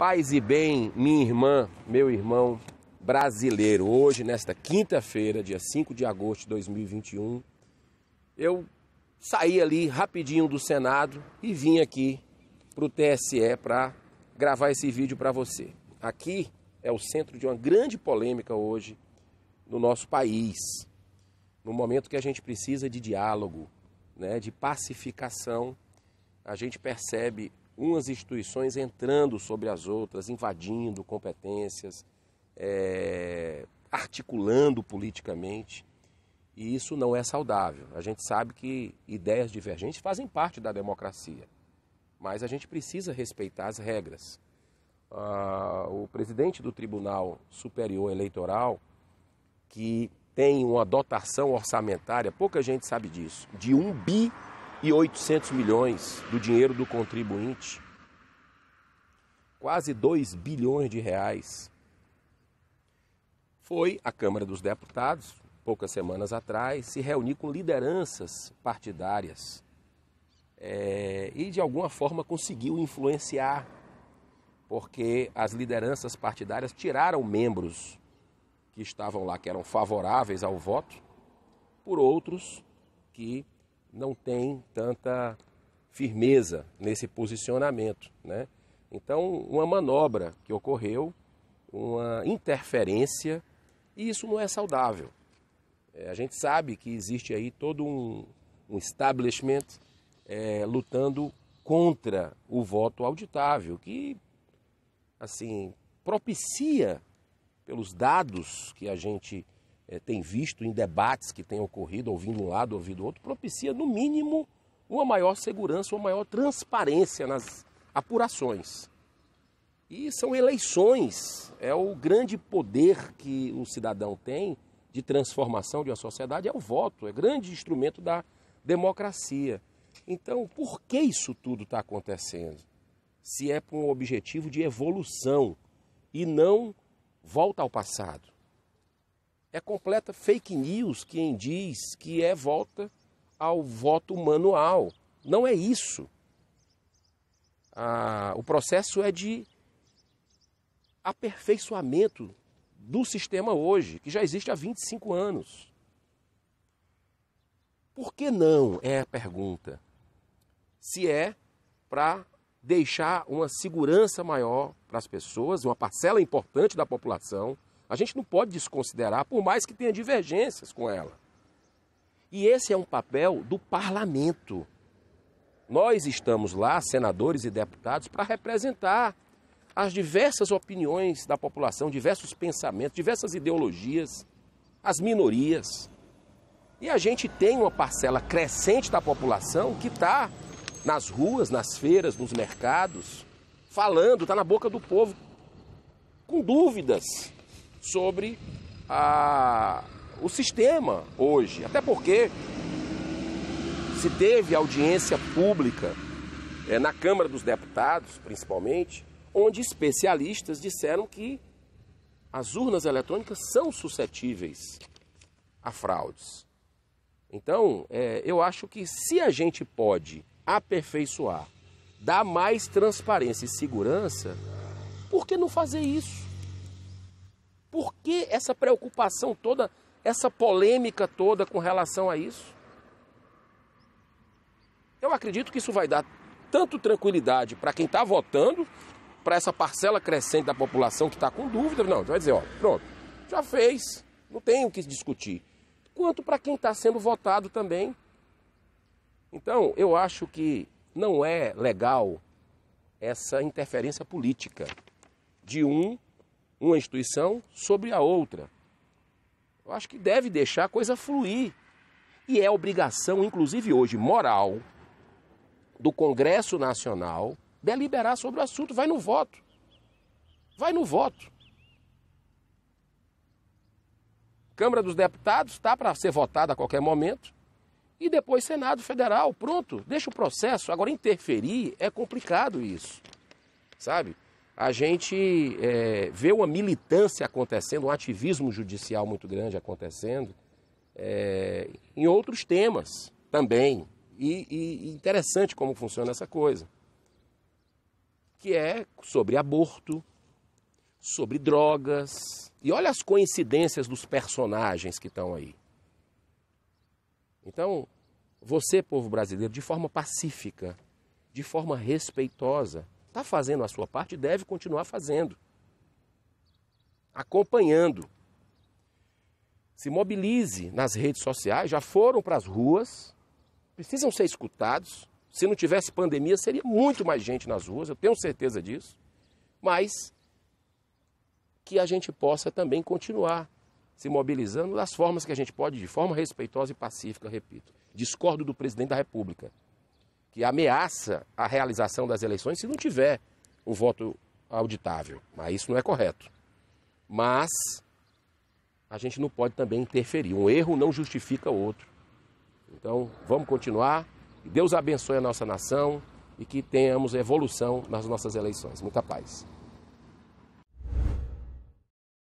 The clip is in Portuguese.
Paz e bem, minha irmã, meu irmão brasileiro. Hoje, nesta quinta-feira, dia 5 de agosto de 2021, eu saí ali rapidinho do Senado e vim aqui para o TSE para gravar esse vídeo para você. Aqui é o centro de uma grande polêmica hoje no nosso país, no momento que a gente precisa de diálogo, né, de pacificação. A gente percebe umas instituições entrando sobre as outras, invadindo competências, é, articulando politicamente. E isso não é saudável. A gente sabe que ideias divergentes fazem parte da democracia, mas a gente precisa respeitar as regras. Ah, o presidente do Tribunal Superior Eleitoral, que tem uma dotação orçamentária, pouca gente sabe disso, de um bi e 800 milhões do dinheiro do contribuinte, quase 2 bilhões de reais. Foi a Câmara dos Deputados, poucas semanas atrás, se reunir com lideranças partidárias é, e, de alguma forma, conseguiu influenciar, porque as lideranças partidárias tiraram membros que estavam lá, que eram favoráveis ao voto, por outros que não tem tanta firmeza nesse posicionamento. Né? Então, uma manobra que ocorreu, uma interferência, e isso não é saudável. É, a gente sabe que existe aí todo um, um establishment é, lutando contra o voto auditável, que assim propicia pelos dados que a gente é, tem visto em debates que têm ocorrido, ouvindo um lado, ouvindo outro, propicia, no mínimo, uma maior segurança, uma maior transparência nas apurações. E são eleições, é o grande poder que o cidadão tem de transformação de uma sociedade, é o voto, é grande instrumento da democracia. Então, por que isso tudo está acontecendo? Se é com um objetivo de evolução e não volta ao passado. É completa fake news quem diz que é volta ao voto manual. Não é isso. Ah, o processo é de aperfeiçoamento do sistema hoje, que já existe há 25 anos. Por que não? É a pergunta. Se é para deixar uma segurança maior para as pessoas, uma parcela importante da população, a gente não pode desconsiderar, por mais que tenha divergências com ela. E esse é um papel do parlamento. Nós estamos lá, senadores e deputados, para representar as diversas opiniões da população, diversos pensamentos, diversas ideologias, as minorias. E a gente tem uma parcela crescente da população que está nas ruas, nas feiras, nos mercados, falando, está na boca do povo, com dúvidas, sobre a, o sistema hoje. Até porque se teve audiência pública é, na Câmara dos Deputados, principalmente, onde especialistas disseram que as urnas eletrônicas são suscetíveis a fraudes. Então, é, eu acho que se a gente pode aperfeiçoar, dar mais transparência e segurança, por que não fazer isso? Por que essa preocupação toda, essa polêmica toda com relação a isso? Eu acredito que isso vai dar tanto tranquilidade para quem está votando, para essa parcela crescente da população que está com dúvida. Não, vai dizer, ó, pronto, já fez, não tem o que discutir. Quanto para quem está sendo votado também. Então, eu acho que não é legal essa interferência política de um uma instituição sobre a outra. Eu acho que deve deixar a coisa fluir. E é obrigação, inclusive hoje, moral, do Congresso Nacional deliberar sobre o assunto. Vai no voto. Vai no voto. Câmara dos Deputados está para ser votada a qualquer momento. E depois Senado Federal, pronto, deixa o processo. Agora interferir é complicado isso. Sabe? a gente é, vê uma militância acontecendo, um ativismo judicial muito grande acontecendo é, em outros temas também. E, e interessante como funciona essa coisa, que é sobre aborto, sobre drogas. E olha as coincidências dos personagens que estão aí. Então, você, povo brasileiro, de forma pacífica, de forma respeitosa, Está fazendo a sua parte e deve continuar fazendo. Acompanhando. Se mobilize nas redes sociais, já foram para as ruas, precisam ser escutados. Se não tivesse pandemia, seria muito mais gente nas ruas, eu tenho certeza disso. Mas que a gente possa também continuar se mobilizando das formas que a gente pode, de forma respeitosa e pacífica, repito. Discordo do presidente da República que ameaça a realização das eleições se não tiver o voto auditável. Mas isso não é correto. Mas a gente não pode também interferir. Um erro não justifica o outro. Então, vamos continuar. Que Deus abençoe a nossa nação e que tenhamos evolução nas nossas eleições. Muita paz.